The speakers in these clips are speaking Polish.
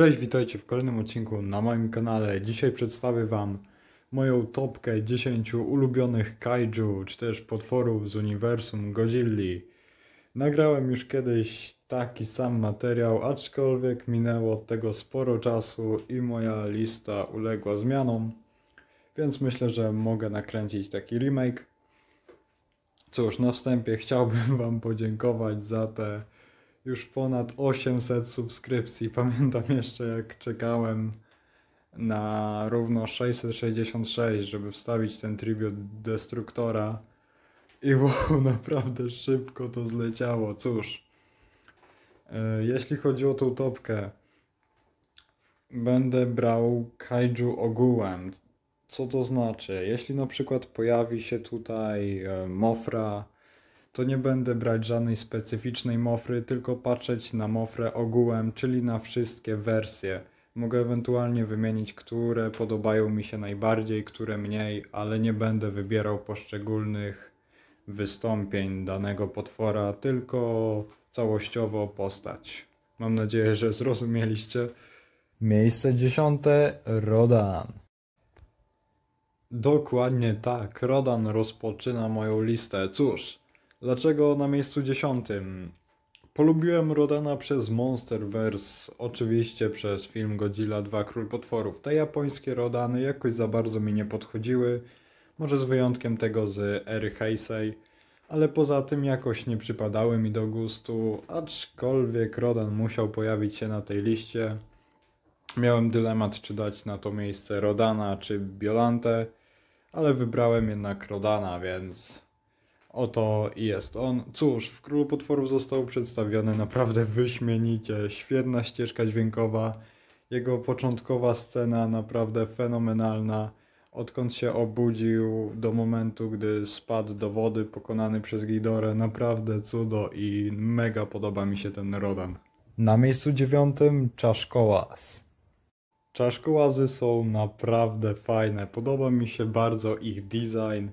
Cześć, witajcie w kolejnym odcinku na moim kanale. Dzisiaj przedstawię Wam moją topkę 10 ulubionych kaiju, czy też potworów z uniwersum Godzilli. Nagrałem już kiedyś taki sam materiał, aczkolwiek minęło od tego sporo czasu i moja lista uległa zmianom, więc myślę, że mogę nakręcić taki remake. Cóż, na wstępie chciałbym Wam podziękować za te już ponad 800 subskrypcji. Pamiętam jeszcze jak czekałem na równo 666, żeby wstawić ten tribut Destruktora. I wow, naprawdę szybko to zleciało. Cóż, e, jeśli chodzi o tą topkę, będę brał kaiju ogółem. Co to znaczy? Jeśli na przykład pojawi się tutaj e, Mofra, to nie będę brać żadnej specyficznej mofry, tylko patrzeć na mofrę ogółem, czyli na wszystkie wersje. Mogę ewentualnie wymienić, które podobają mi się najbardziej, które mniej, ale nie będę wybierał poszczególnych wystąpień danego potwora, tylko całościowo postać. Mam nadzieję, że zrozumieliście. Miejsce dziesiąte Rodan. Dokładnie tak, Rodan rozpoczyna moją listę. Cóż, Dlaczego na miejscu dziesiątym? Polubiłem Rodana przez Monsterverse, oczywiście przez film Godzilla 2 Król Potworów. Te japońskie Rodany jakoś za bardzo mi nie podchodziły, może z wyjątkiem tego z Ery Heisei, ale poza tym jakoś nie przypadały mi do gustu, aczkolwiek Rodan musiał pojawić się na tej liście. Miałem dylemat, czy dać na to miejsce Rodana czy Biolantę, ale wybrałem jednak Rodana, więc Oto jest on. Cóż, w Królu Potworów został przedstawiony naprawdę wyśmienicie. Świetna ścieżka dźwiękowa, jego początkowa scena naprawdę fenomenalna. Odkąd się obudził do momentu, gdy spadł do wody pokonany przez Gidorę, naprawdę cudo i mega podoba mi się ten Rodan. Na miejscu dziewiątym Czaszkołaz. Czaszkołazy są naprawdę fajne, podoba mi się bardzo ich design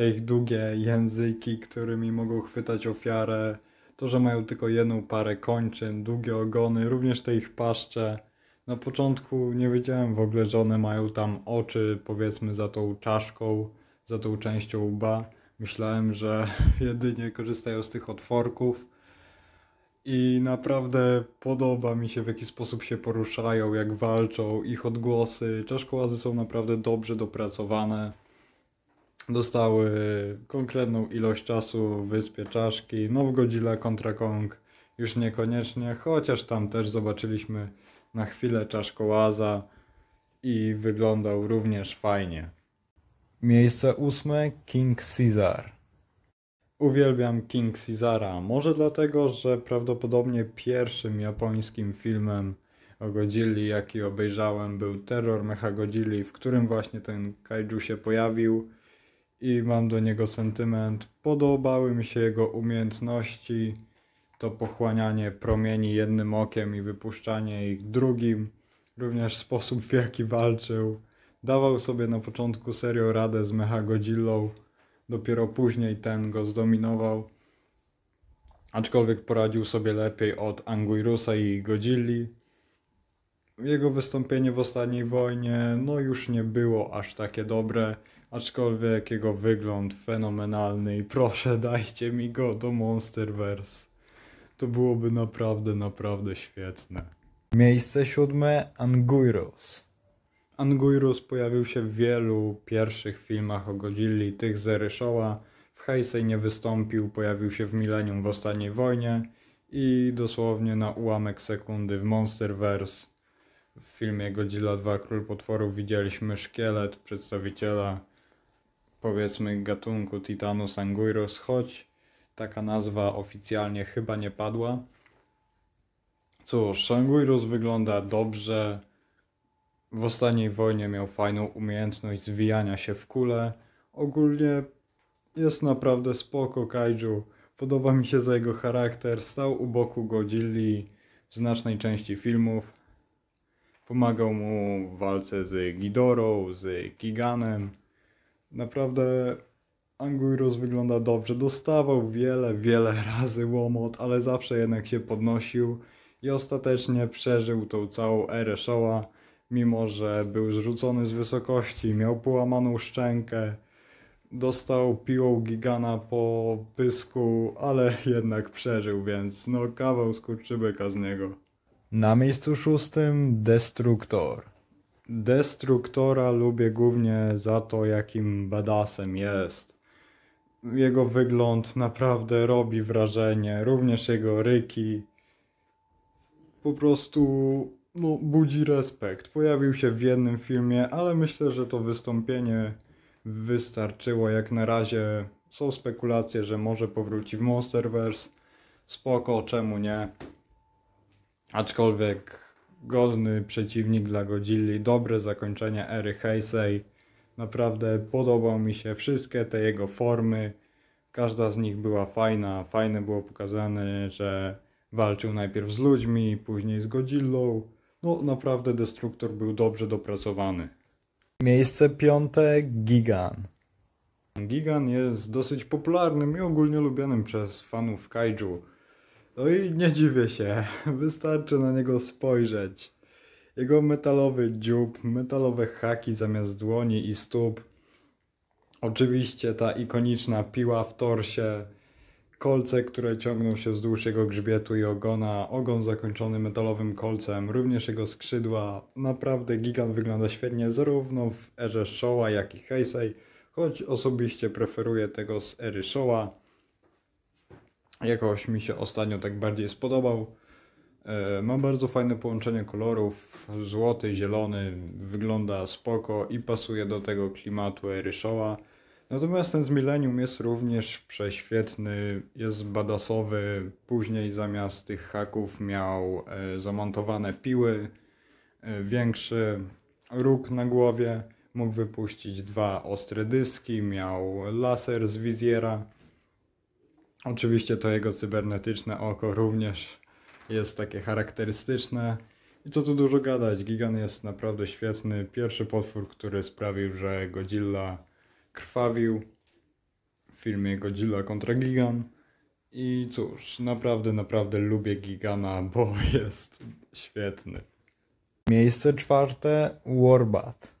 te ich długie języki, którymi mogą chwytać ofiarę, to, że mają tylko jedną parę kończyn, długie ogony, również te ich paszcze. Na początku nie wiedziałem w ogóle, że one mają tam oczy, powiedzmy, za tą czaszką, za tą częścią łba. Myślałem, że jedynie korzystają z tych otworków. I naprawdę podoba mi się, w jaki sposób się poruszają, jak walczą, ich odgłosy. Czaszkołazy są naprawdę dobrze dopracowane dostały konkretną ilość czasu w wyspie czaszki. No w Godzilla kontra Kong już niekoniecznie, chociaż tam też zobaczyliśmy na chwilę czaszkołaza i wyglądał również fajnie. Miejsce ósme King Caesar. Uwielbiam King Caesara, może dlatego, że prawdopodobnie pierwszym japońskim filmem o Godzilli, jaki obejrzałem, był Terror Mecha Godzilli, w którym właśnie ten kaiju się pojawił i mam do niego sentyment. Podobały mi się jego umiejętności, to pochłanianie promieni jednym okiem i wypuszczanie ich drugim, również sposób w jaki walczył. Dawał sobie na początku serio radę z Mecha Godzillą, dopiero później ten go zdominował. Aczkolwiek poradził sobie lepiej od Anguirusa i Godzilli. Jego wystąpienie w ostatniej wojnie no już nie było aż takie dobre Aczkolwiek jego wygląd fenomenalny i proszę dajcie mi go do Monsterverse. To byłoby naprawdę, naprawdę świetne. Miejsce siódme Anguiros. Anguirus pojawił się w wielu pierwszych filmach o Godzilli, tych z Eryshoła. W Heisei nie wystąpił, pojawił się w Millennium w Ostatniej Wojnie i dosłownie na ułamek sekundy w Monsterverse. W filmie Godzilla 2 Król Potworów widzieliśmy szkielet przedstawiciela powiedzmy gatunku Titanus anguirus, choć taka nazwa oficjalnie chyba nie padła. Cóż, anguirus wygląda dobrze. W ostatniej wojnie miał fajną umiejętność zwijania się w kule. Ogólnie jest naprawdę spoko kaiju. Podoba mi się za jego charakter. Stał u boku Godzilli w znacznej części filmów. Pomagał mu w walce z Gidorą, z Giganem. Naprawdę Anguirus wygląda dobrze. Dostawał wiele, wiele razy łomot, ale zawsze jednak się podnosił i ostatecznie przeżył tą całą erę Showa, mimo że był zrzucony z wysokości, miał połamaną szczękę, dostał piłą gigana po pysku, ale jednak przeżył, więc no kawał skurczybyka z niego. Na miejscu szóstym Destruktor. Destruktora lubię głównie za to, jakim badasem jest. Jego wygląd naprawdę robi wrażenie, również jego ryki. Po prostu no, budzi respekt. Pojawił się w jednym filmie, ale myślę, że to wystąpienie wystarczyło. Jak na razie są spekulacje, że może powróci w Monsterverse. Spoko, czemu nie? Aczkolwiek godny przeciwnik dla Godzilli, dobre zakończenie ery Heisei. Naprawdę podobał mi się wszystkie te jego formy. Każda z nich była fajna. Fajne było pokazane, że walczył najpierw z ludźmi, później z Godzillą. No naprawdę Destruktor był dobrze dopracowany. Miejsce piąte Gigan. Gigan jest dosyć popularnym i ogólnie lubianym przez fanów kaiju. No i nie dziwię się, wystarczy na niego spojrzeć. Jego metalowy dziób, metalowe haki zamiast dłoni i stóp. Oczywiście ta ikoniczna piła w torsie, kolce, które ciągną się wzdłuż jego grzbietu i ogona, ogon zakończony metalowym kolcem, również jego skrzydła. Naprawdę gigant wygląda świetnie zarówno w erze Showa, jak i Heisei, choć osobiście preferuję tego z ery Showa. Jakoś mi się ostatnio tak bardziej spodobał. E, ma bardzo fajne połączenie kolorów, złoty, zielony, wygląda spoko i pasuje do tego klimatu Eryszoła. Natomiast ten z Millennium jest również prześwietny, jest badasowy. Później zamiast tych haków miał e, zamontowane piły, e, większy róg na głowie, mógł wypuścić dwa ostre dyski, miał laser z wizjera. Oczywiście to jego cybernetyczne oko również jest takie charakterystyczne. I co tu dużo gadać, Gigan jest naprawdę świetny. Pierwszy potwór, który sprawił, że Godzilla krwawił w filmie Godzilla kontra Gigan. I cóż, naprawdę, naprawdę lubię Gigana, bo jest świetny. Miejsce czwarte, Warbat.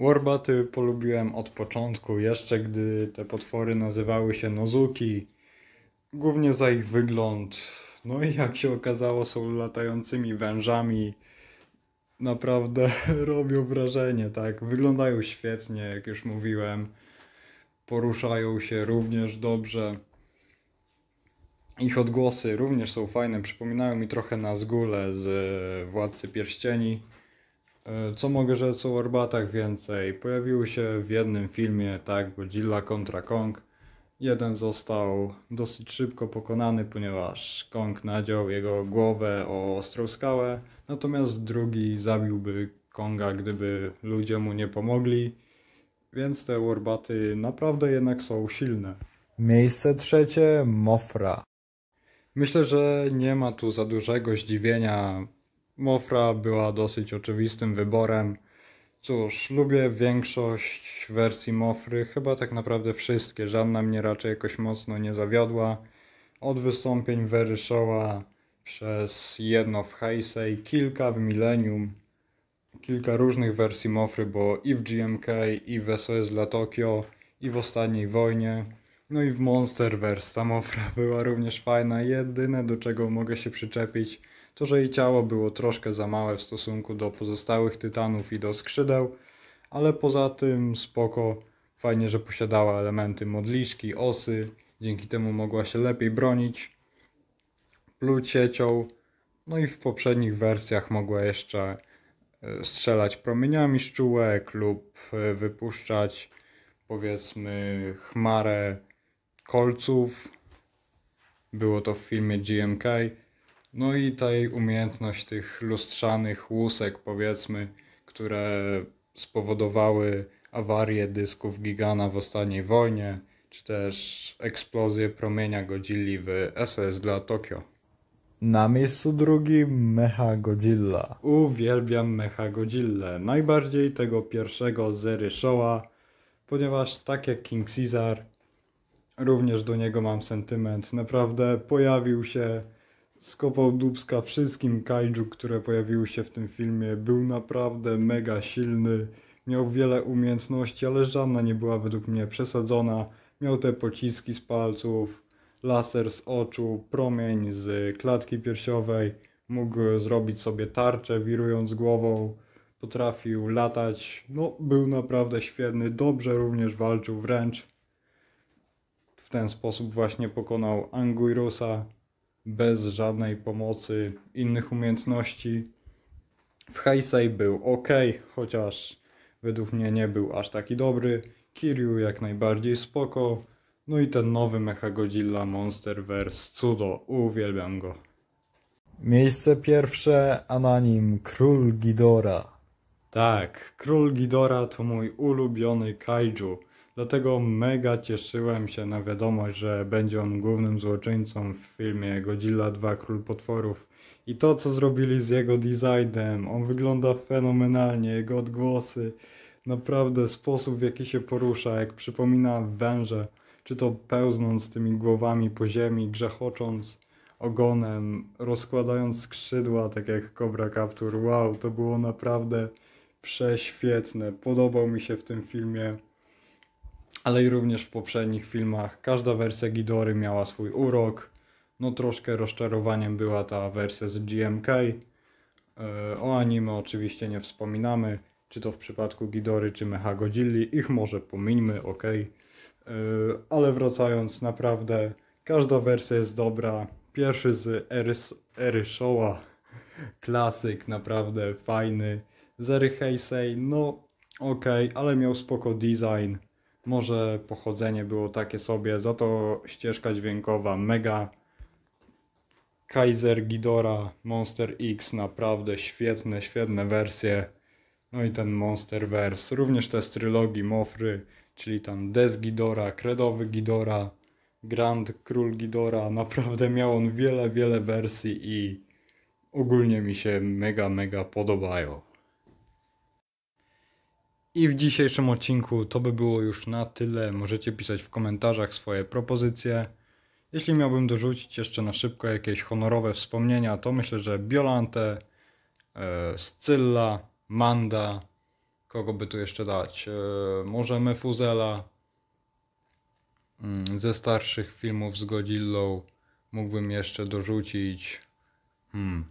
Warbaty polubiłem od początku, jeszcze gdy te potwory nazywały się Nozuki, głównie za ich wygląd. No i jak się okazało, są latającymi wężami. Naprawdę robią wrażenie, tak? Wyglądają świetnie, jak już mówiłem. Poruszają się również dobrze. Ich odgłosy również są fajne, przypominają mi trochę na zgule z Władcy Pierścieni. E, co mogę rzec o Warbatach więcej? Pojawiły się w jednym filmie, tak, Godzilla kontra Kong. Jeden został dosyć szybko pokonany, ponieważ Kong nadział jego głowę o ostrą skałę, natomiast drugi zabiłby Konga, gdyby ludzie mu nie pomogli, więc te Warbaty naprawdę jednak są silne. Miejsce trzecie Mofra. Myślę, że nie ma tu za dużego zdziwienia Mofra była dosyć oczywistym wyborem. Cóż, lubię większość wersji Mofry, chyba tak naprawdę wszystkie. Żadna mnie raczej jakoś mocno nie zawiodła. Od wystąpień Wery przez jedno w Heisei, kilka w Millennium, kilka różnych wersji Mofry, bo i w GMK, i w SOS dla Tokio, i w Ostatniej Wojnie, no i w Monsterverse ta Mofra była również fajna. Jedyne do czego mogę się przyczepić to, że jej ciało było troszkę za małe w stosunku do pozostałych tytanów i do skrzydeł, ale poza tym spoko, fajnie, że posiadała elementy modliszki, osy, dzięki temu mogła się lepiej bronić, pluć siecią, no i w poprzednich wersjach mogła jeszcze e, strzelać promieniami szczółek lub e, wypuszczać powiedzmy chmarę kolców. Było to w filmie GMK. No i ta jej umiejętność tych lustrzanych łusek, powiedzmy, które spowodowały awarię dysków Gigana w ostatniej wojnie, czy też eksplozję promienia Godzilli w SOS dla Tokio. Na miejscu drugim Mecha Godzilla. Uwielbiam Mecha Godzilla. Najbardziej tego pierwszego Zery Showa, ponieważ tak jak King Caesar, również do niego mam sentyment. Naprawdę pojawił się skopał dubska wszystkim kaiju, które pojawiły się w tym filmie. Był naprawdę mega silny, miał wiele umiejętności, ale żadna nie była według mnie przesadzona. Miał te pociski z palców, laser z oczu, promień z klatki piersiowej. Mógł zrobić sobie tarczę, wirując głową. Potrafił latać. No, był naprawdę świetny. Dobrze również walczył wręcz. W ten sposób właśnie pokonał Anguirusa, bez żadnej pomocy innych umiejętności. W Heisei był ok, chociaż według mnie nie był aż taki dobry. Kiryu jak najbardziej spoko. No i ten nowy Mecha Godzilla Verse, cudo, uwielbiam go. Miejsce pierwsze, nim Król Gidora. Tak, Król Gidora to mój ulubiony kaiju. Dlatego mega cieszyłem się na wiadomość, że będzie on głównym złoczyńcą w filmie Godzilla 2 Król Potworów. I to, co zrobili z jego designem, on wygląda fenomenalnie, jego odgłosy, naprawdę sposób, w jaki się porusza, jak przypomina węże, czy to pełznąc tymi głowami po ziemi, grzechocząc ogonem, rozkładając skrzydła, tak jak Cobra Capture. Wow, to było naprawdę prześwietne. Podobał mi się w tym filmie ale i również w poprzednich filmach każda wersja Gidory miała swój urok. No troszkę rozczarowaniem była ta wersja z GMK. E, o anime oczywiście nie wspominamy, czy to w przypadku Gidory, czy Mecha Godzilli, ich może pomińmy, ok. E, ale wracając, naprawdę każda wersja jest dobra. Pierwszy z ery, ery Showa, klasyk, naprawdę fajny. Z Heisei, no ok, ale miał spoko design może pochodzenie było takie sobie, za to ścieżka dźwiękowa mega. Kaiser Gidora, Monster X, naprawdę świetne, świetne wersje. No i ten Monster Verse, również te z trylogii Mofry, czyli tam Des Gidora, Kredowy Gidora, Grand Król Gidora. Naprawdę miał on wiele, wiele wersji i ogólnie mi się mega, mega podobają. I w dzisiejszym odcinku to by było już na tyle. Możecie pisać w komentarzach swoje propozycje. Jeśli miałbym dorzucić jeszcze na szybko jakieś honorowe wspomnienia, to myślę, że Biolante, e, Scylla, Manda, kogo by tu jeszcze dać? E, może Mefuzela mm, ze starszych filmów z Godzillą mógłbym jeszcze dorzucić. Hmm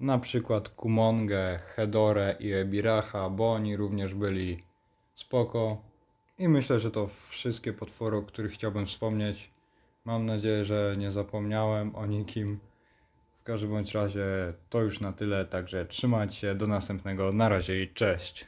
na przykład Kumongę, Hedorę i Ebiracha, bo oni również byli spoko. I myślę, że to wszystkie potwory, o których chciałbym wspomnieć. Mam nadzieję, że nie zapomniałem o nikim. W każdym bądź razie to już na tyle, także trzymać się, do następnego, na razie i cześć!